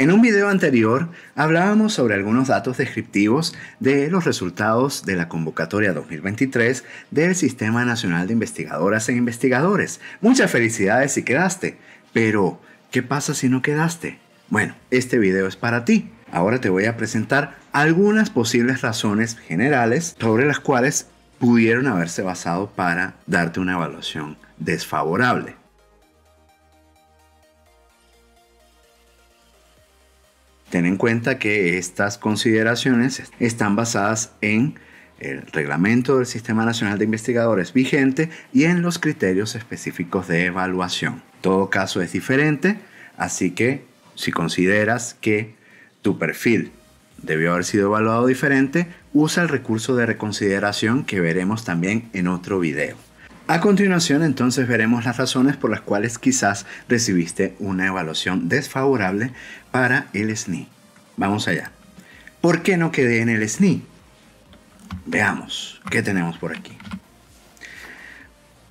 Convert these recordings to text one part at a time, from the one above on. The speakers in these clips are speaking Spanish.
En un video anterior hablábamos sobre algunos datos descriptivos de los resultados de la convocatoria 2023 del Sistema Nacional de Investigadoras e Investigadores. Muchas felicidades si quedaste, pero ¿qué pasa si no quedaste? Bueno, este video es para ti. Ahora te voy a presentar algunas posibles razones generales sobre las cuales pudieron haberse basado para darte una evaluación desfavorable. Ten en cuenta que estas consideraciones están basadas en el reglamento del Sistema Nacional de Investigadores vigente y en los criterios específicos de evaluación. Todo caso es diferente, así que si consideras que tu perfil debió haber sido evaluado diferente, usa el recurso de reconsideración que veremos también en otro video. A continuación, entonces veremos las razones por las cuales quizás recibiste una evaluación desfavorable para el SNI. Vamos allá. ¿Por qué no quedé en el SNI? Veamos qué tenemos por aquí.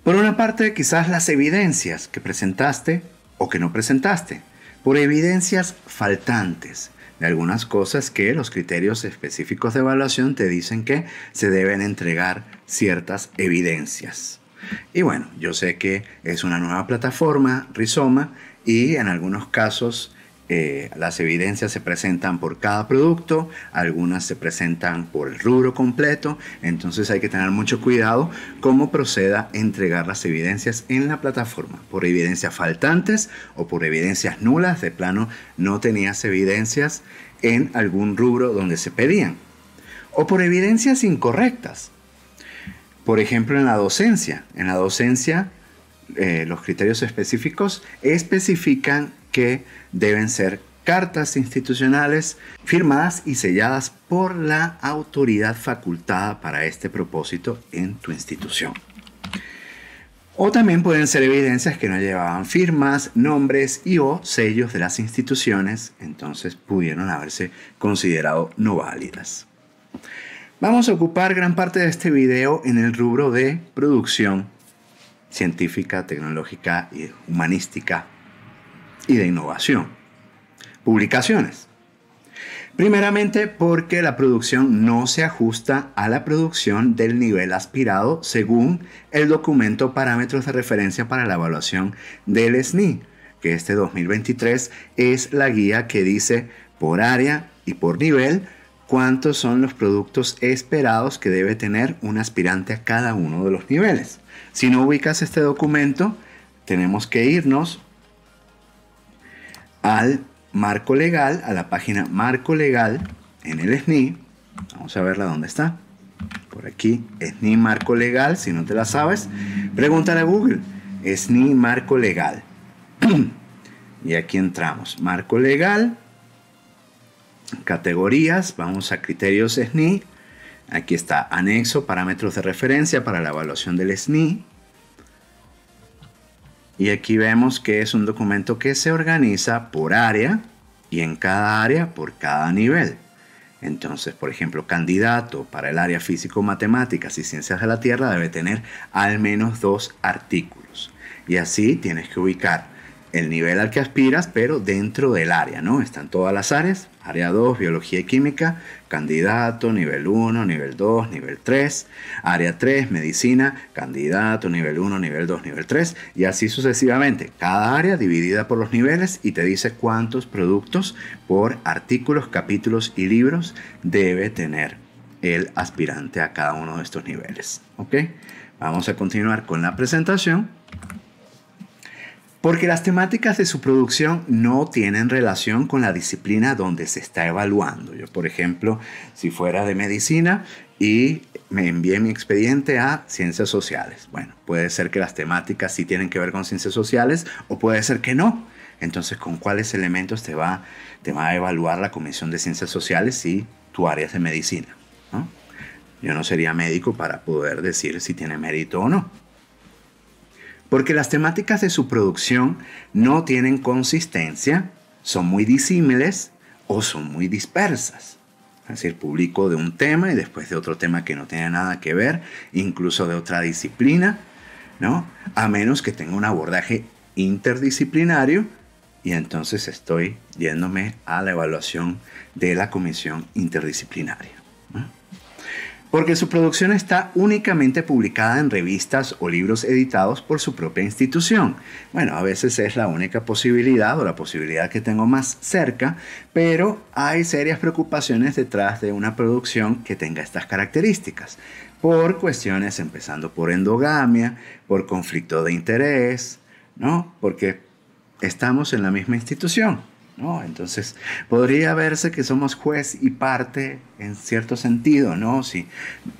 Por una parte, quizás las evidencias que presentaste o que no presentaste, por evidencias faltantes de algunas cosas que los criterios específicos de evaluación te dicen que se deben entregar ciertas evidencias. Y bueno, yo sé que es una nueva plataforma, Rizoma, y en algunos casos eh, las evidencias se presentan por cada producto, algunas se presentan por el rubro completo, entonces hay que tener mucho cuidado cómo proceda a entregar las evidencias en la plataforma, por evidencias faltantes o por evidencias nulas, de plano no tenías evidencias en algún rubro donde se pedían, o por evidencias incorrectas, por ejemplo, en la docencia. En la docencia, eh, los criterios específicos especifican que deben ser cartas institucionales firmadas y selladas por la autoridad facultada para este propósito en tu institución. O también pueden ser evidencias que no llevaban firmas, nombres y o sellos de las instituciones, entonces pudieron haberse considerado no válidas. Vamos a ocupar gran parte de este video en el rubro de producción científica, tecnológica y humanística y de innovación. Publicaciones. Primeramente porque la producción no se ajusta a la producción del nivel aspirado según el documento Parámetros de Referencia para la Evaluación del SNI, que este 2023 es la guía que dice por área y por nivel cuántos son los productos esperados que debe tener un aspirante a cada uno de los niveles. Si no ubicas este documento, tenemos que irnos al marco legal, a la página marco legal en el SNI. Vamos a verla dónde está. Por aquí, SNI marco legal, si no te la sabes, pregúntale a Google, SNI marco legal. y aquí entramos, marco legal categorías, vamos a criterios SNI, aquí está anexo, parámetros de referencia para la evaluación del SNI, y aquí vemos que es un documento que se organiza por área y en cada área por cada nivel. Entonces, por ejemplo, candidato para el área físico-matemáticas y ciencias de la Tierra debe tener al menos dos artículos. Y así tienes que ubicar el nivel al que aspiras, pero dentro del área, ¿no? Están todas las áreas, área 2, biología y química, candidato, nivel 1, nivel 2, nivel 3, área 3, medicina, candidato, nivel 1, nivel 2, nivel 3, y así sucesivamente. Cada área dividida por los niveles y te dice cuántos productos por artículos, capítulos y libros debe tener el aspirante a cada uno de estos niveles, ¿ok? Vamos a continuar con la presentación porque las temáticas de su producción no tienen relación con la disciplina donde se está evaluando. Yo, por ejemplo, si fuera de medicina y me envié mi expediente a ciencias sociales, bueno, puede ser que las temáticas sí tienen que ver con ciencias sociales o puede ser que no. Entonces, ¿con cuáles elementos te va, te va a evaluar la Comisión de Ciencias Sociales si tu área es de medicina? Yo no sería médico para poder decir si tiene mérito o no porque las temáticas de su producción no tienen consistencia, son muy disímiles o son muy dispersas. Es decir, publico de un tema y después de otro tema que no tiene nada que ver, incluso de otra disciplina, ¿no? A menos que tenga un abordaje interdisciplinario y entonces estoy yéndome a la evaluación de la comisión interdisciplinaria porque su producción está únicamente publicada en revistas o libros editados por su propia institución. Bueno, a veces es la única posibilidad o la posibilidad que tengo más cerca, pero hay serias preocupaciones detrás de una producción que tenga estas características, por cuestiones empezando por endogamia, por conflicto de interés, ¿no? Porque estamos en la misma institución. Entonces, podría verse que somos juez y parte en cierto sentido, ¿no? Si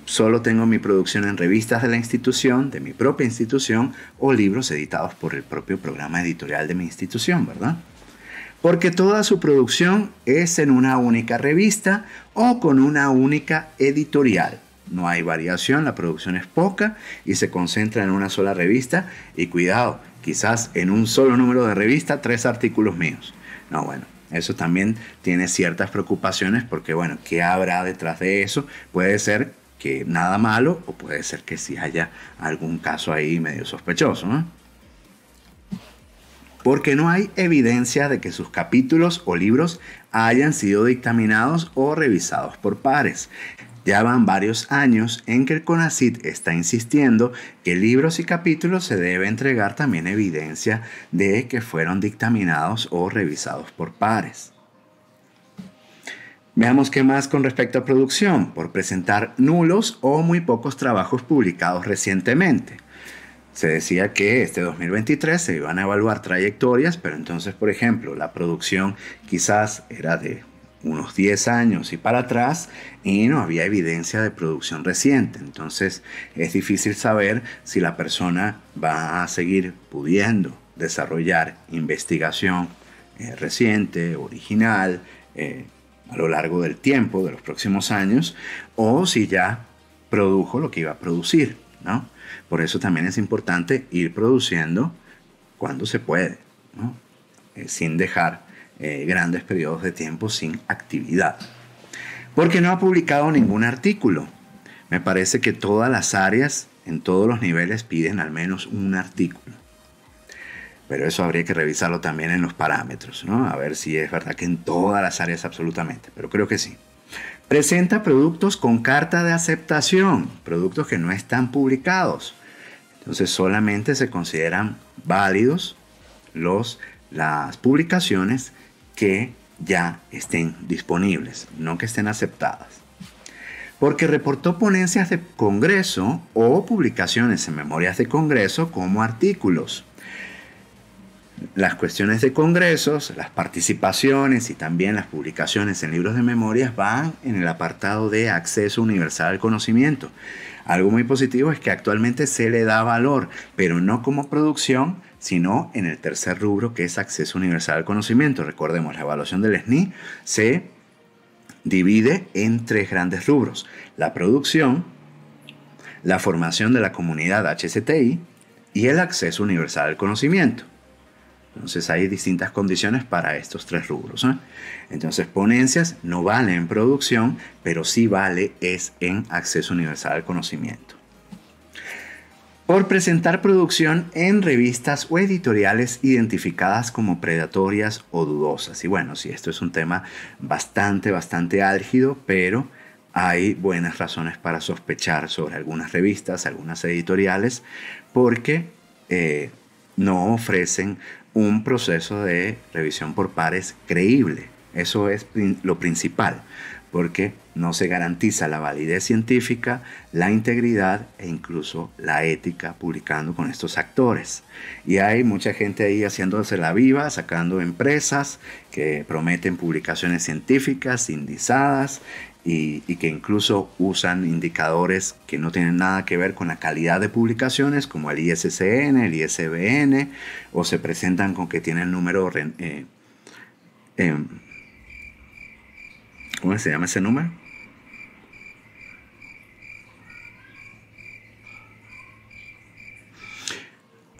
solo tengo mi producción en revistas de la institución, de mi propia institución, o libros editados por el propio programa editorial de mi institución, ¿verdad? Porque toda su producción es en una única revista o con una única editorial. No hay variación, la producción es poca y se concentra en una sola revista y cuidado, quizás en un solo número de revista, tres artículos míos. No, bueno, eso también tiene ciertas preocupaciones porque, bueno, ¿qué habrá detrás de eso? Puede ser que nada malo o puede ser que sí haya algún caso ahí medio sospechoso, Porque no hay evidencia de que sus capítulos o libros hayan sido dictaminados o revisados por pares. Ya van varios años en que el CONACIT está insistiendo que libros y capítulos se debe entregar también evidencia de que fueron dictaminados o revisados por pares. Veamos qué más con respecto a producción, por presentar nulos o muy pocos trabajos publicados recientemente. Se decía que este 2023 se iban a evaluar trayectorias, pero entonces, por ejemplo, la producción quizás era de unos 10 años y para atrás y no había evidencia de producción reciente. Entonces es difícil saber si la persona va a seguir pudiendo desarrollar investigación eh, reciente, original, eh, a lo largo del tiempo, de los próximos años, o si ya produjo lo que iba a producir. ¿no? Por eso también es importante ir produciendo cuando se puede, eh, sin dejar eh, grandes periodos de tiempo sin actividad. Porque no ha publicado ningún artículo. Me parece que todas las áreas, en todos los niveles, piden al menos un artículo. Pero eso habría que revisarlo también en los parámetros, ¿no? A ver si es verdad que en todas las áreas absolutamente, pero creo que sí. Presenta productos con carta de aceptación, productos que no están publicados. Entonces solamente se consideran válidos los, las publicaciones que ya estén disponibles, no que estén aceptadas. Porque reportó ponencias de Congreso o publicaciones en memorias de Congreso como artículos. Las cuestiones de congresos, las participaciones y también las publicaciones en libros de memorias van en el apartado de acceso universal al conocimiento. Algo muy positivo es que actualmente se le da valor, pero no como producción, sino en el tercer rubro que es acceso universal al conocimiento. Recordemos, la evaluación del SNI se divide en tres grandes rubros. La producción, la formación de la comunidad HCTI y el acceso universal al conocimiento. Entonces hay distintas condiciones para estos tres rubros. ¿eh? Entonces ponencias no valen en producción, pero sí vale es en acceso universal al conocimiento por presentar producción en revistas o editoriales identificadas como predatorias o dudosas. Y bueno, sí, esto es un tema bastante, bastante álgido, pero hay buenas razones para sospechar sobre algunas revistas, algunas editoriales, porque eh, no ofrecen un proceso de revisión por pares creíble. Eso es lo principal porque no se garantiza la validez científica, la integridad e incluso la ética publicando con estos actores. Y hay mucha gente ahí haciéndose la viva, sacando empresas que prometen publicaciones científicas, indizadas y, que incluso usan indicadores que no tienen nada que ver con la calidad de publicaciones, como el ISCN, el ISBN, o se presentan con que tienen el número... Eh, em, ¿Cómo se llama ese número?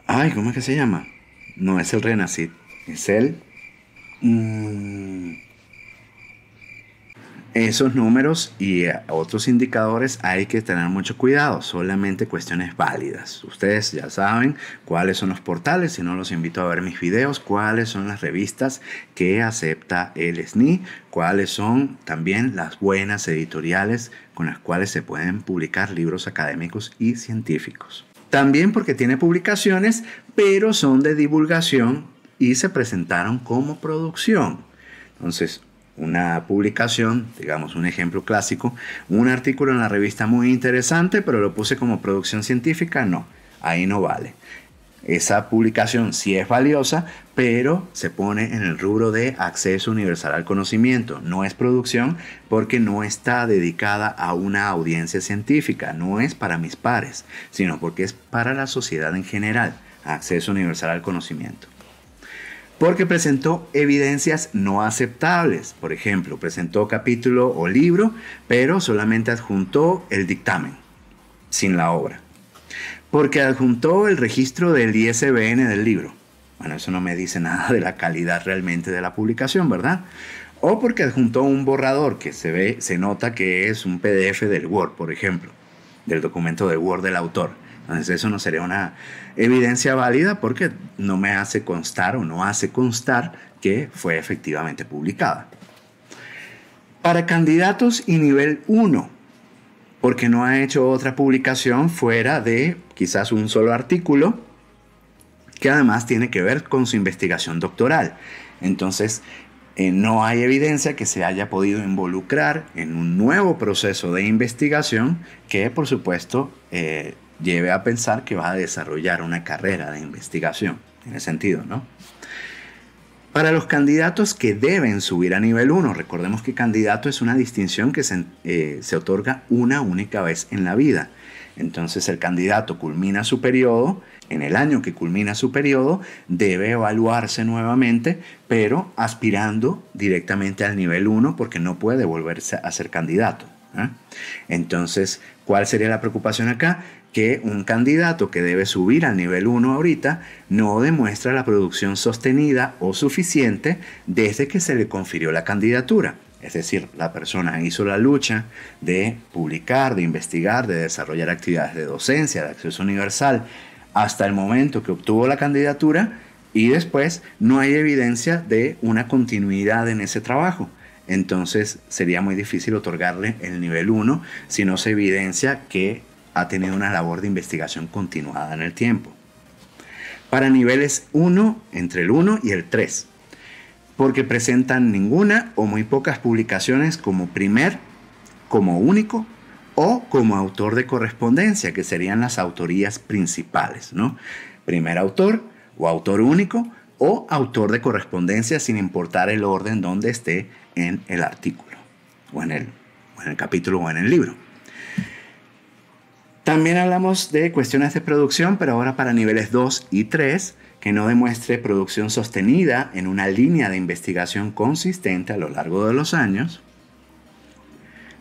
Ay, ¿cómo es que se llama? No es el Renacid, es el... Mmm esos números y eh, otros indicadores hay que tener mucho cuidado, solamente cuestiones válidas. Ustedes ya saben cuáles son los portales, si no los invito a ver mis videos, cuáles son las revistas que acepta el SNI, cuáles son también las buenas editoriales con las cuales se pueden publicar libros académicos y científicos. También porque tiene publicaciones, pero son de divulgación y se presentaron como producción. Entonces, una publicación, digamos un ejemplo clásico, un artículo en la revista muy interesante, pero lo puse como producción científica, no, ahí no vale. Esa publicación sí es valiosa, pero se pone en el rubro de acceso universal al conocimiento. No es producción porque no está dedicada a una audiencia científica, no es para mis pares, sino porque es para la sociedad en general, acceso universal al conocimiento porque presentó evidencias no aceptables. Por ejemplo, presentó capítulo o libro, pero solamente adjuntó el dictamen, sin la obra. Porque adjuntó el registro del ISBN del libro. Bueno, eso no me dice nada de la calidad realmente de la publicación, ¿verdad? O porque adjuntó un borrador que se ve, se nota que es un PDF del Word, por ejemplo, del documento de Word del autor entonces eso no sería una evidencia válida porque no me hace constar o no hace constar que fue efectivamente publicada. Para candidatos y nivel 1, porque no ha hecho otra publicación fuera de quizás un solo artículo, que además tiene que ver con su investigación doctoral. Entonces, eh, no hay evidencia que se haya podido involucrar en un nuevo proceso de investigación que, por supuesto, eh, lleve a pensar que va a desarrollar una carrera de investigación. Tiene sentido, ¿no? Para los candidatos que deben subir a nivel 1, recordemos que candidato es una distinción que se, eh, se otorga una única vez en la vida. Entonces el candidato culmina su periodo, en el año que culmina su periodo, debe evaluarse nuevamente, pero aspirando directamente al nivel 1 porque no puede volverse a ser candidato. ¿Ah? Entonces, ¿cuál sería la preocupación acá? Que un candidato que debe subir al nivel 1 ahorita no demuestra la producción sostenida o suficiente desde que se le confirió la candidatura. Es decir, la persona hizo la lucha de publicar, de investigar, de desarrollar actividades de docencia, de acceso universal, hasta el momento que obtuvo la candidatura y después no hay evidencia de una continuidad en ese trabajo entonces sería muy difícil otorgarle el nivel 1 si no se evidencia que ha tenido una labor de investigación continuada en el tiempo. Para niveles 1, entre el 1 y el 3, porque presentan ninguna o muy pocas publicaciones como primer, como único o como autor de correspondencia, que serían las autorías principales, ¿no? Primer autor o autor único o autor de correspondencia sin importar el orden donde esté en el artículo, o en el, en el capítulo, o en el libro. También hablamos de cuestiones de producción, pero ahora para niveles 2 y 3, que no demuestre producción sostenida en una línea de investigación consistente a lo largo de los años,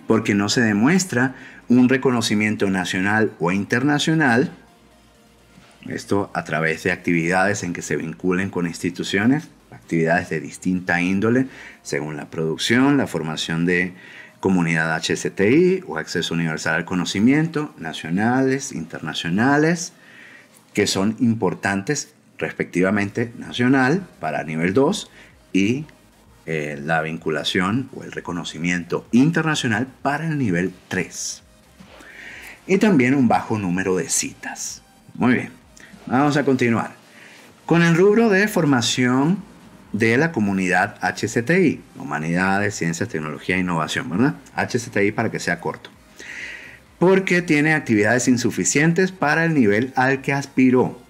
porque no se demuestra un reconocimiento nacional o internacional, esto a través de actividades en que se vinculen con instituciones actividades de distinta índole según la producción, la formación de comunidad HSTI o acceso universal al conocimiento, nacionales, internacionales, que son importantes respectivamente nacional para nivel 2 y eh, la vinculación o el reconocimiento internacional para el nivel 3. Y también un bajo número de citas. Muy bien, vamos a continuar. Con el rubro de formación de la comunidad HCTI, Humanidades, Ciencias, Tecnología e Innovación, ¿verdad? HCTI para que sea corto. Porque tiene actividades insuficientes para el nivel al que aspiró.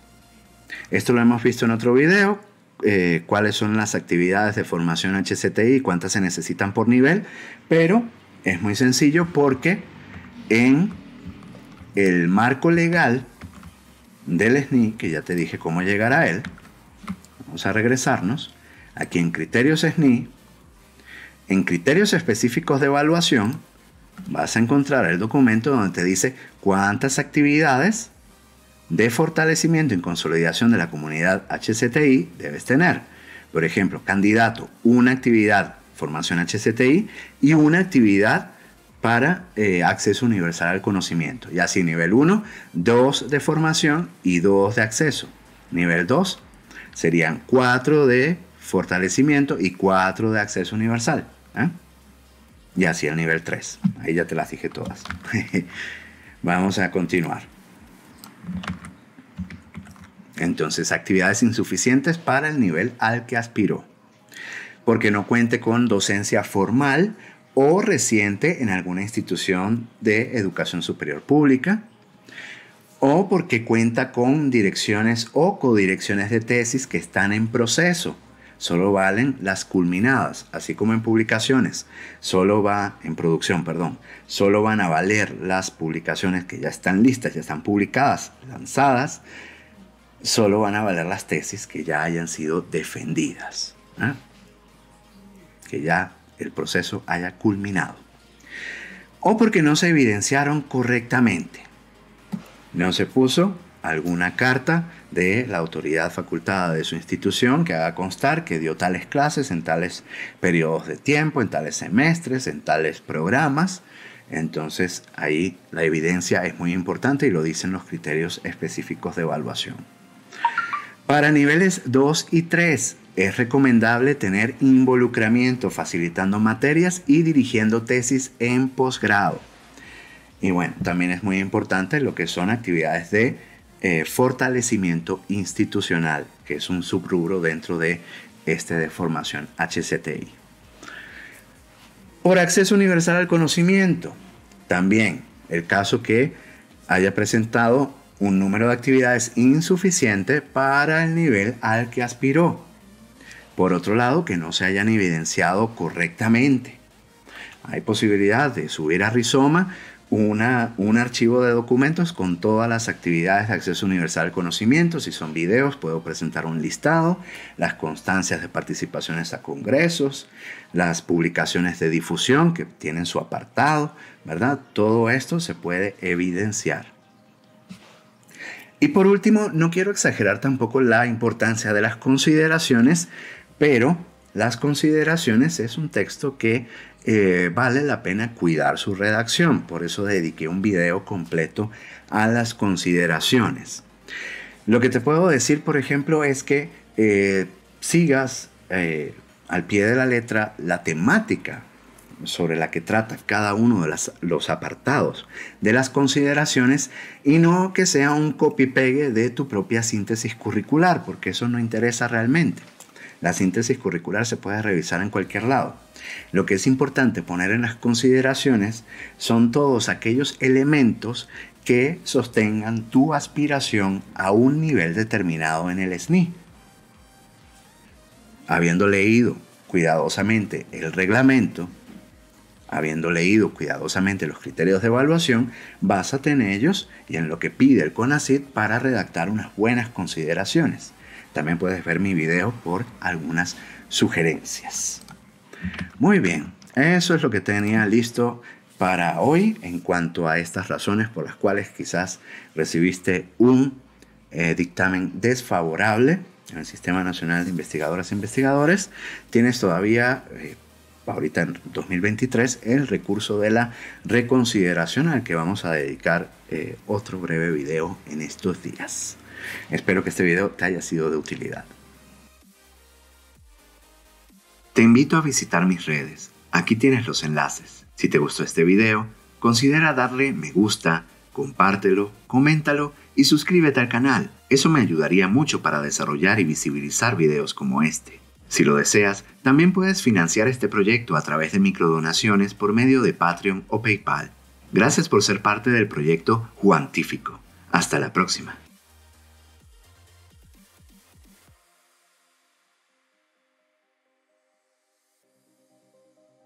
Esto lo hemos visto en otro video, eh, cuáles son las actividades de formación HCTI, cuántas se necesitan por nivel, pero es muy sencillo porque en el marco legal del SNI, que ya te dije cómo llegar a él, vamos a regresarnos, Aquí en criterios SNI, en criterios específicos de evaluación, vas a encontrar el documento donde te dice cuántas actividades de fortalecimiento y consolidación de la comunidad HCTI debes tener. Por ejemplo, candidato, una actividad formación HCTI y una actividad para eh, acceso universal al conocimiento. Y así, nivel 1, 2 de formación y 2 de acceso. Nivel 2 serían 4 de fortalecimiento y 4 de acceso universal. ¿eh? Y así el nivel 3. Ahí ya te las dije todas. Vamos a continuar. Entonces, actividades insuficientes para el nivel al que aspiró. Porque no cuente con docencia formal o reciente en alguna institución de educación superior pública. O porque cuenta con direcciones o codirecciones de tesis que están en proceso solo valen las culminadas, así como en publicaciones, solo va en producción, perdón, solo van a valer las publicaciones que ya están listas, ya están publicadas, lanzadas, solo van a valer las tesis que ya hayan sido defendidas, ¿ah? que ya el proceso haya culminado, o porque no se evidenciaron correctamente, no se puso alguna carta de la autoridad facultada de su institución que haga constar que dio tales clases en tales periodos de tiempo, en tales semestres, en tales programas. Entonces ahí la evidencia es muy importante y lo dicen los criterios específicos de evaluación. Para niveles 2 y 3 es recomendable tener involucramiento facilitando materias y dirigiendo tesis en posgrado. Y bueno, también es muy importante lo que son actividades de eh, fortalecimiento institucional, que es un subrubro dentro de este de formación HCTI. Por acceso universal al conocimiento, también el caso que haya presentado un número de actividades insuficiente para el nivel al que aspiró. Por otro lado, que no se hayan evidenciado correctamente. Hay posibilidad de subir a rizoma una, un archivo de documentos con todas las actividades de acceso universal al conocimiento. Si son videos, puedo presentar un listado, las constancias de participaciones a congresos, las publicaciones de difusión que tienen su apartado, ¿verdad? Todo esto se puede evidenciar. Y por último, no quiero exagerar tampoco la importancia de las consideraciones, pero las consideraciones es un texto que eh, vale la pena cuidar su redacción, por eso dediqué un video completo a las consideraciones. Lo que te puedo decir, por ejemplo, es que eh, sigas eh, al pie de la letra la temática sobre la que trata cada uno de los apartados de las consideraciones y no que sea un copy-pegue de tu propia síntesis curricular, porque eso no interesa realmente. La síntesis curricular se puede revisar en cualquier lado. Lo que es importante poner en las consideraciones son todos aquellos elementos que sostengan tu aspiración a un nivel determinado en el SNI. Habiendo leído cuidadosamente el reglamento, habiendo leído cuidadosamente los criterios de evaluación, básate en ellos y en lo que pide el Conacit para redactar unas buenas consideraciones. También puedes ver mi video por algunas sugerencias. Muy bien, eso es lo que tenía listo para hoy en cuanto a estas razones por las cuales quizás recibiste un eh, dictamen desfavorable en el Sistema Nacional de Investigadoras e Investigadores. Tienes todavía, eh, ahorita en 2023, el recurso de la reconsideración al que vamos a dedicar eh, otro breve video en estos días. Espero que este video te haya sido de utilidad. Te invito a visitar mis redes. Aquí tienes los enlaces. Si te gustó este video, considera darle me gusta, compártelo, coméntalo y suscríbete al canal. Eso me ayudaría mucho para desarrollar y visibilizar videos como este. Si lo deseas, también puedes financiar este proyecto a través de microdonaciones por medio de Patreon o PayPal. Gracias por ser parte del proyecto Juantífico. Hasta la próxima.